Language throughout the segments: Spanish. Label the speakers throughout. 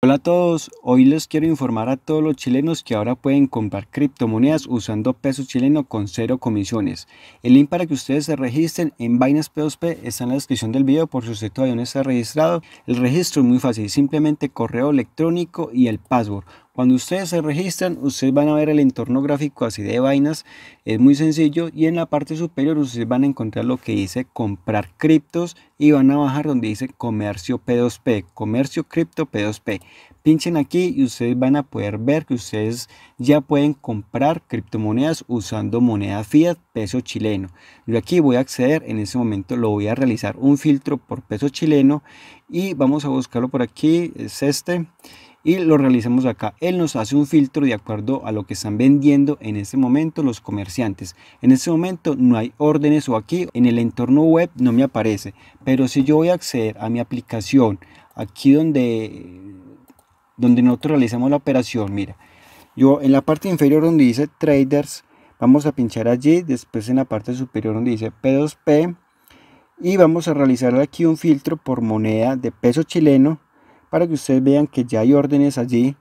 Speaker 1: Hola a todos, hoy les quiero informar a todos los chilenos que ahora pueden comprar criptomonedas usando peso chileno con cero comisiones. El link para que ustedes se registren en Binance P2P está en la descripción del video por si usted todavía no está registrado. El registro es muy fácil, simplemente correo electrónico y el password. Cuando ustedes se registran, ustedes van a ver el entorno gráfico así de vainas. Es muy sencillo y en la parte superior ustedes van a encontrar lo que dice comprar criptos y van a bajar donde dice comercio P2P, comercio cripto P2P. Pinchen aquí y ustedes van a poder ver que ustedes ya pueden comprar criptomonedas usando moneda fiat peso chileno. Yo aquí voy a acceder, en este momento lo voy a realizar un filtro por peso chileno y vamos a buscarlo por aquí, es este y lo realizamos acá. Él nos hace un filtro de acuerdo a lo que están vendiendo en este momento los comerciantes. En este momento no hay órdenes o aquí en el entorno web no me aparece, pero si yo voy a acceder a mi aplicación, aquí donde, donde nosotros realizamos la operación, mira, yo en la parte inferior donde dice traders, vamos a pinchar allí, después en la parte superior donde dice P2P, y vamos a realizar aquí un filtro por moneda de peso chileno para que ustedes vean que ya hay órdenes allí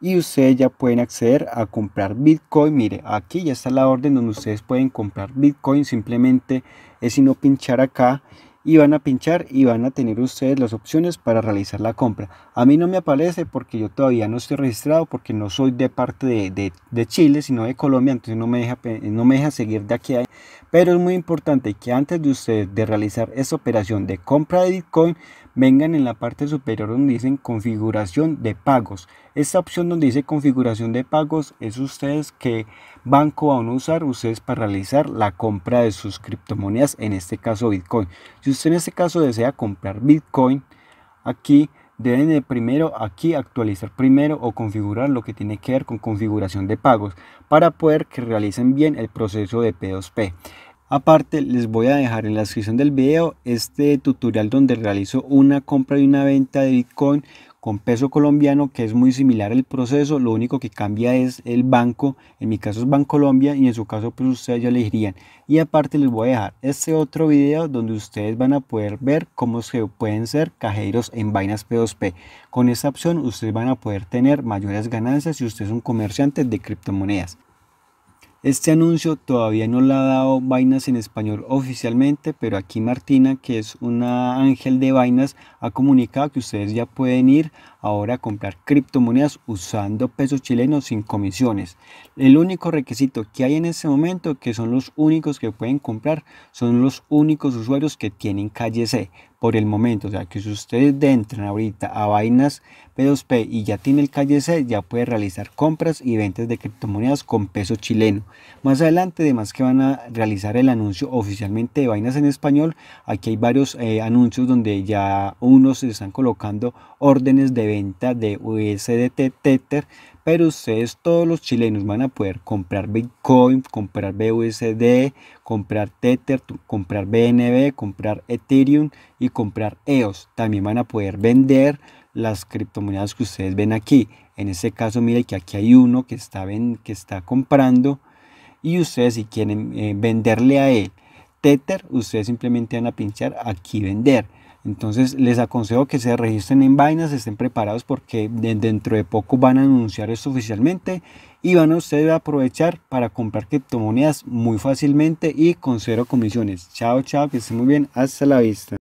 Speaker 1: y ustedes ya pueden acceder a comprar Bitcoin. Mire, aquí ya está la orden donde ustedes pueden comprar Bitcoin. Simplemente es sino pinchar acá y van a pinchar y van a tener ustedes las opciones para realizar la compra. A mí no me aparece porque yo todavía no estoy registrado porque no soy de parte de, Chile, sino de Colombia, entonces no me, deja, no me deja seguir de aquí ahí. Pero es muy importante que antes de ustedes de realizar esa operación de compra de Bitcoin, vengan en la parte superior donde dicen configuración de pagos. Esta opción donde dice configuración de pagos es ustedes que banco van a usar ustedes para realizar la compra de sus criptomonedas, en este caso Bitcoin. Si usted en este caso desea comprar Bitcoin, aquí deben de primero aquí actualizar primero o configurar lo que tiene que ver con configuración de pagos para poder que realicen bien el proceso de P2P. Aparte, les voy a dejar en la descripción del video este tutorial donde realizo una compra y una venta de Bitcoin con peso colombiano que es muy similar el proceso, lo único que cambia es el banco, en mi caso es Bancolombia y en su caso pues ustedes ya le Y aparte les voy a dejar este otro video donde ustedes van a poder ver cómo se pueden ser cajeros en vainas P2P. Con esta opción ustedes van a poder tener mayores ganancias si ustedes son comerciantes de criptomonedas. Este anuncio todavía no lo ha dado Vainas en español oficialmente, pero aquí Martina, que es una ángel de Vainas, ha comunicado que ustedes ya pueden ir ahora comprar criptomonedas usando pesos chilenos sin comisiones. El único requisito que hay en este momento, que son los únicos que pueden comprar, son los únicos usuarios que tienen calle C por el momento. O sea, que si ustedes entran ahorita a vainas P2P y ya tiene el calle C, ya puede realizar compras y ventas de criptomonedas con peso chileno. Más adelante, además que van a realizar el anuncio oficialmente de vainas en español, aquí hay varios eh, anuncios donde ya unos se están colocando órdenes de venta de USDT Tether, pero ustedes todos los chilenos van a poder comprar Bitcoin, comprar BUSD, comprar Tether, comprar BNB, comprar Ethereum y comprar EOS. También van a poder vender las criptomonedas que ustedes ven aquí. En este caso, mire que aquí hay uno que está, que está comprando y ustedes si quieren eh, venderle a él Tether, ustedes simplemente van a pinchar aquí vender entonces les aconsejo que se registren en vainas, estén preparados porque dentro de poco van a anunciar esto oficialmente y van a ustedes a aprovechar para comprar criptomonedas muy fácilmente y con cero comisiones. Chao, chao, que estén muy bien. Hasta la vista.